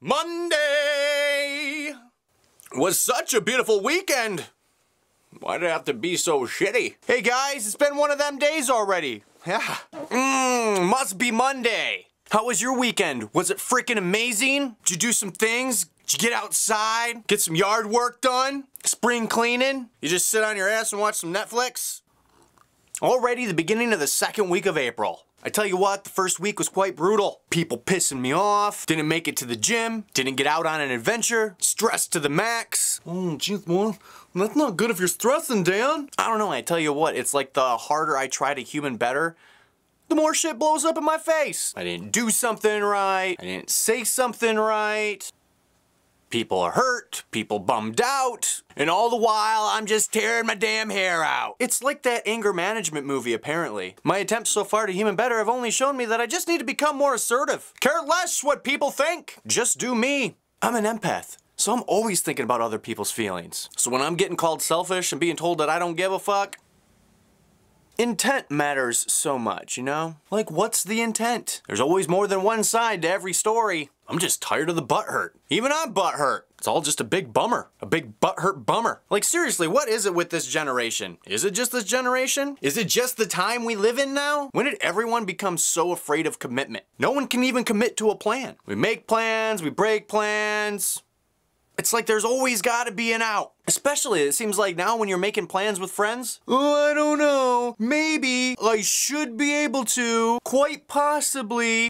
Monday was such a beautiful weekend. Why did it have to be so shitty? Hey guys, it's been one of them days already. Yeah. Mmm, must be Monday. How was your weekend? Was it freaking amazing? Did you do some things? Did you get outside? Get some yard work done? Spring cleaning? You just sit on your ass and watch some Netflix? Already the beginning of the second week of April. I tell you what, the first week was quite brutal. People pissing me off, didn't make it to the gym, didn't get out on an adventure, stressed to the max. Oh, jeez, man, that's not good if you're stressing, Dan. I don't know, I tell you what, it's like the harder I try to human better, the more shit blows up in my face. I didn't do something right, I didn't say something right. People are hurt, people bummed out, and all the while I'm just tearing my damn hair out. It's like that anger management movie apparently. My attempts so far to human better have only shown me that I just need to become more assertive. Care less what people think, just do me. I'm an empath. So I'm always thinking about other people's feelings. So when I'm getting called selfish and being told that I don't give a fuck, intent matters so much, you know? Like, what's the intent? There's always more than one side to every story. I'm just tired of the butt hurt. Even I'm butt hurt. It's all just a big bummer. A big butt hurt bummer. Like seriously, what is it with this generation? Is it just this generation? Is it just the time we live in now? When did everyone become so afraid of commitment? No one can even commit to a plan. We make plans, we break plans, it's like there's always gotta be an out. Especially, it seems like now when you're making plans with friends, oh, I don't know, maybe I should be able to, quite possibly.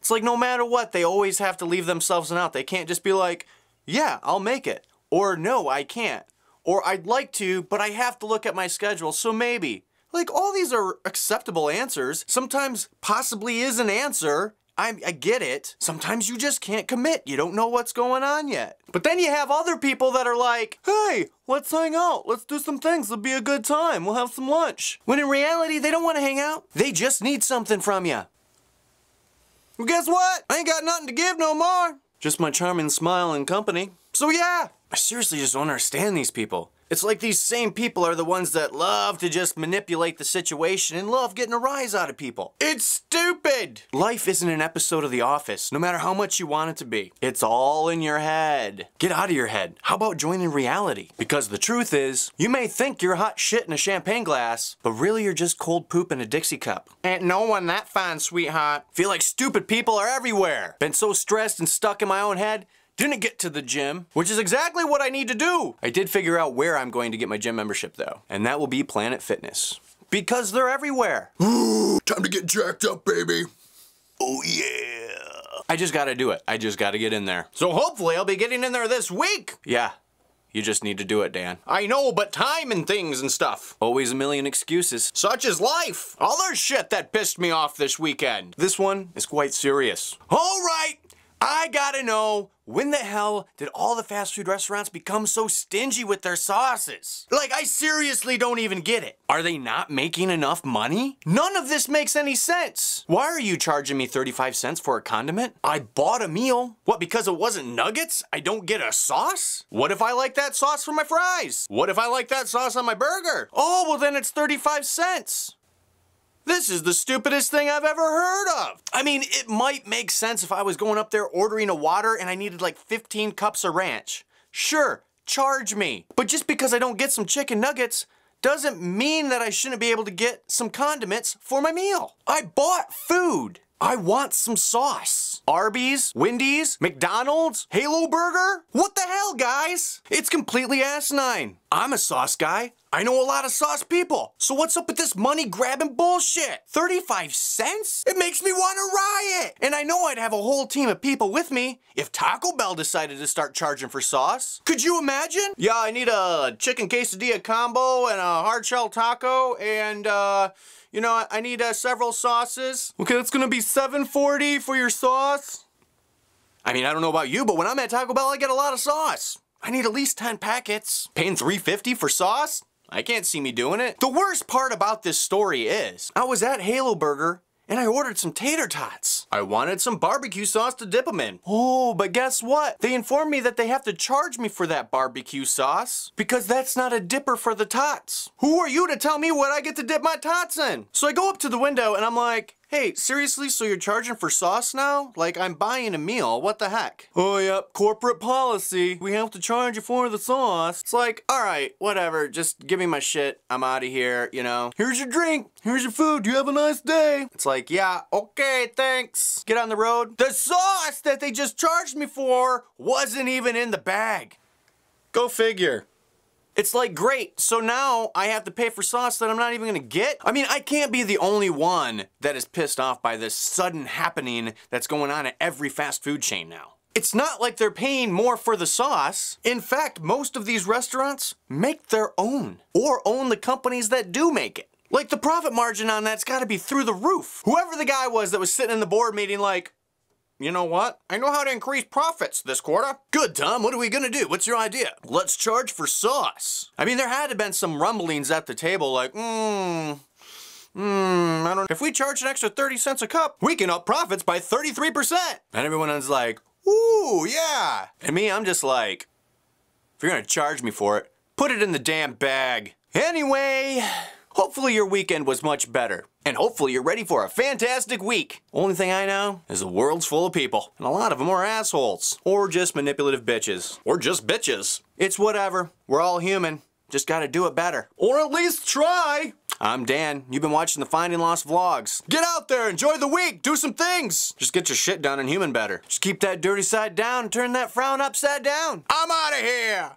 It's like no matter what, they always have to leave themselves an out. They can't just be like, yeah, I'll make it, or no, I can't, or I'd like to, but I have to look at my schedule, so maybe. Like, all these are acceptable answers. Sometimes possibly is an answer, I, I get it. Sometimes you just can't commit. You don't know what's going on yet. But then you have other people that are like, hey, let's hang out. Let's do some things. It'll be a good time. We'll have some lunch. When in reality, they don't want to hang out. They just need something from you. Well, guess what? I ain't got nothing to give no more. Just my charming smile and company. So yeah, I seriously just don't understand these people. It's like these same people are the ones that love to just manipulate the situation and love getting a rise out of people. It's stupid! Life isn't an episode of The Office, no matter how much you want it to be. It's all in your head. Get out of your head. How about joining reality? Because the truth is, you may think you're hot shit in a champagne glass, but really you're just cold poop in a Dixie cup. Ain't no one that fine, sweetheart. Feel like stupid people are everywhere. Been so stressed and stuck in my own head, didn't get to the gym, which is exactly what I need to do. I did figure out where I'm going to get my gym membership though, and that will be Planet Fitness. Because they're everywhere. Ooh, time to get jacked up, baby. Oh yeah. I just gotta do it. I just gotta get in there. So hopefully I'll be getting in there this week. Yeah, you just need to do it, Dan. I know, but time and things and stuff. Always a million excuses. Such is life. Other shit that pissed me off this weekend. This one is quite serious. All right, I gotta know, when the hell did all the fast food restaurants become so stingy with their sauces? Like, I seriously don't even get it. Are they not making enough money? None of this makes any sense. Why are you charging me 35 cents for a condiment? I bought a meal. What, because it wasn't nuggets? I don't get a sauce? What if I like that sauce for my fries? What if I like that sauce on my burger? Oh, well then it's 35 cents. This is the stupidest thing I've ever heard of. I mean, it might make sense if I was going up there ordering a water and I needed like 15 cups of ranch. Sure, charge me. But just because I don't get some chicken nuggets doesn't mean that I shouldn't be able to get some condiments for my meal. I bought food. I want some sauce. Arby's, Wendy's, McDonald's, Halo Burger? What the hell, guys? It's completely asinine. I'm a sauce guy. I know a lot of sauce people. So what's up with this money grabbing bullshit? 35 cents? It makes me want to riot. And I know I'd have a whole team of people with me if Taco Bell decided to start charging for sauce. Could you imagine? Yeah, I need a chicken quesadilla combo and a hard shell taco and uh you know, I need uh, several sauces. Okay, that's gonna be 740 for your sauce. I mean, I don't know about you, but when I'm at Taco Bell, I get a lot of sauce. I need at least 10 packets. Paying 350 for sauce? I can't see me doing it. The worst part about this story is, I was at Halo Burger and I ordered some tater tots. I wanted some barbecue sauce to dip them in. Oh, but guess what? They informed me that they have to charge me for that barbecue sauce because that's not a dipper for the tots. Who are you to tell me what I get to dip my tots in? So I go up to the window and I'm like, Hey, seriously, so you're charging for sauce now? Like, I'm buying a meal, what the heck? Oh, yep, corporate policy. We have to charge you for the sauce. It's like, alright, whatever, just give me my shit. I'm out of here, you know? Here's your drink, here's your food, you have a nice day. It's like, yeah, okay, thanks. Get on the road. The sauce that they just charged me for wasn't even in the bag. Go figure. It's like, great, so now I have to pay for sauce that I'm not even gonna get? I mean, I can't be the only one that is pissed off by this sudden happening that's going on at every fast food chain now. It's not like they're paying more for the sauce. In fact, most of these restaurants make their own or own the companies that do make it. Like the profit margin on that's gotta be through the roof. Whoever the guy was that was sitting in the board meeting like, you know what? I know how to increase profits this quarter. Good, Tom. What are we gonna do? What's your idea? Let's charge for sauce. I mean, there had to have been some rumblings at the table like, mmm, Hmm, I don't If we charge an extra 30 cents a cup, we can up profits by 33%. And everyone is like, ooh, yeah. And me, I'm just like, if you're gonna charge me for it, put it in the damn bag. Anyway, Hopefully your weekend was much better, and hopefully you're ready for a fantastic week. Only thing I know is the world's full of people, and a lot of them are assholes, or just manipulative bitches, or just bitches. It's whatever, we're all human, just gotta do it better. Or at least try! I'm Dan, you've been watching the Finding Lost vlogs. Get out there, enjoy the week, do some things! Just get your shit done and human better. Just keep that dirty side down, turn that frown upside down. I'm out of here!